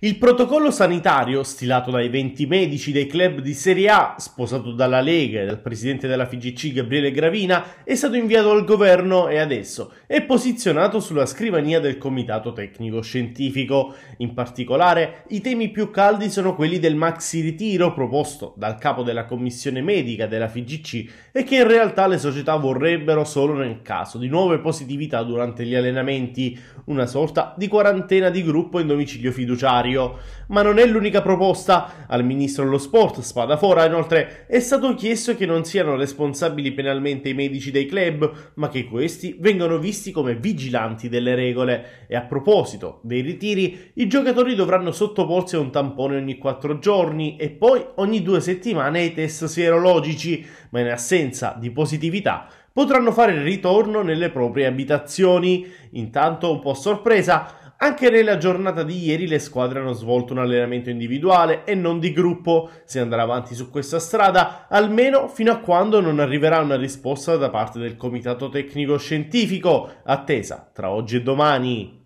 Il protocollo sanitario, stilato dai 20 medici dei club di Serie A, sposato dalla Lega e dal presidente della FIGC Gabriele Gravina, è stato inviato al governo e adesso è posizionato sulla scrivania del Comitato Tecnico Scientifico. In particolare, i temi più caldi sono quelli del maxi ritiro proposto dal capo della commissione medica della FIGC e che in realtà le società vorrebbero solo nel caso di nuove positività durante gli allenamenti, una sorta di quarantena di gruppo in domicilio fiduciario salario. Ma non è l'unica proposta. Al ministro dello sport, Spadafora, inoltre, è stato chiesto che non siano responsabili penalmente i medici dei club, ma che questi vengano visti come vigilanti delle regole. E a proposito dei ritiri, i giocatori dovranno sottoporsi a un tampone ogni 4 giorni e poi ogni 2 settimane ai test sierologici, ma in assenza di positività potranno fare il ritorno nelle proprie abitazioni. Intanto, un po' sorpresa, anche nella giornata di ieri le squadre hanno svolto un allenamento individuale e non di gruppo. Si andrà avanti su questa strada almeno fino a quando non arriverà una risposta da parte del Comitato Tecnico Scientifico, attesa tra oggi e domani.